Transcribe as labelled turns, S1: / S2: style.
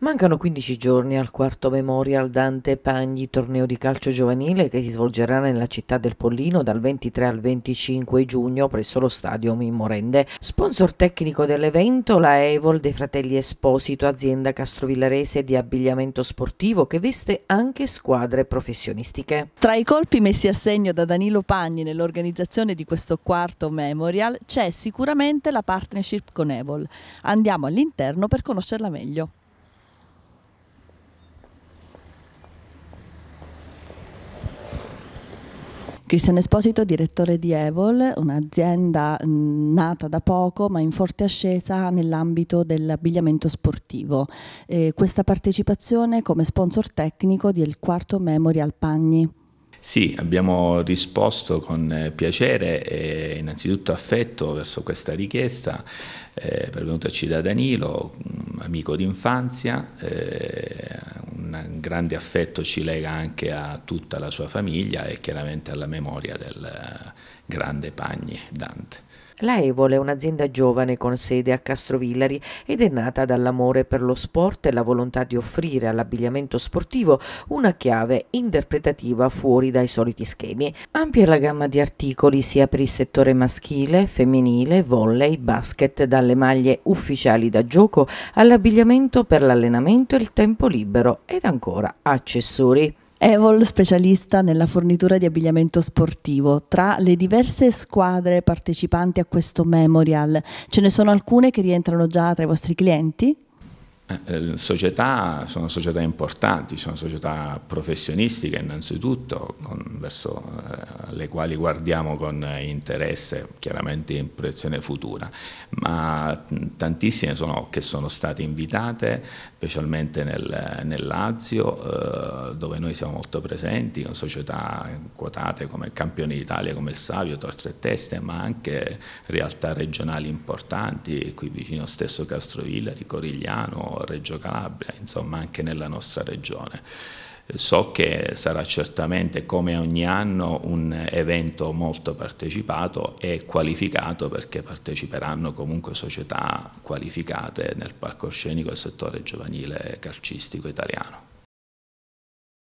S1: Mancano 15 giorni al quarto Memorial Dante Pagni, torneo di calcio giovanile che si svolgerà nella città del Pollino dal 23 al 25 giugno presso lo stadio Mimorende. Sponsor tecnico dell'evento la Evol dei Fratelli Esposito, azienda castrovillarese di abbigliamento sportivo che veste anche squadre professionistiche.
S2: Tra i colpi messi a segno da Danilo Pagni nell'organizzazione di questo quarto Memorial c'è sicuramente la partnership con Evol. Andiamo all'interno per conoscerla meglio. Cristian Esposito, direttore di Evol, un'azienda mm, nata da poco ma in forte ascesa nell'ambito dell'abbigliamento sportivo. E questa partecipazione come sponsor tecnico del quarto Memorial Pagni.
S3: Sì, abbiamo risposto con eh, piacere e innanzitutto affetto verso questa richiesta eh, pervenutaci da Danilo, mm, amico d'infanzia, eh, un grande affetto ci lega anche a tutta la sua famiglia e chiaramente alla memoria del eh, grande Pagni Dante.
S1: La Evole è un'azienda giovane con sede a Castrovillari ed è nata dall'amore per lo sport e la volontà di offrire all'abbigliamento sportivo una chiave interpretativa fuori dai soliti schemi. Ampia la gamma di articoli sia per il settore maschile, femminile, volley, basket, dalle maglie ufficiali da gioco all'abbigliamento per l'allenamento e il tempo libero ed ancora accessori. Evol specialista nella
S2: fornitura di abbigliamento sportivo. Tra le diverse squadre partecipanti a questo memorial, ce ne sono alcune che rientrano già tra i vostri clienti?
S3: Eh, eh, società sono società importanti, sono società professionistiche innanzitutto, con, verso eh, le quali guardiamo con interesse, chiaramente in proiezione futura, ma tantissime sono che sono state invitate, specialmente nel, nel Lazio, eh, dove noi siamo molto presenti, con società quotate come Campioni d'Italia, come Savio, Tortre e Teste, ma anche realtà regionali importanti, qui vicino stesso Castrovillari, Corigliano, Reggio Calabria, insomma anche nella nostra regione. So che sarà certamente come ogni anno un evento molto partecipato e qualificato perché parteciperanno comunque società qualificate nel palcoscenico del settore giovanile calcistico italiano.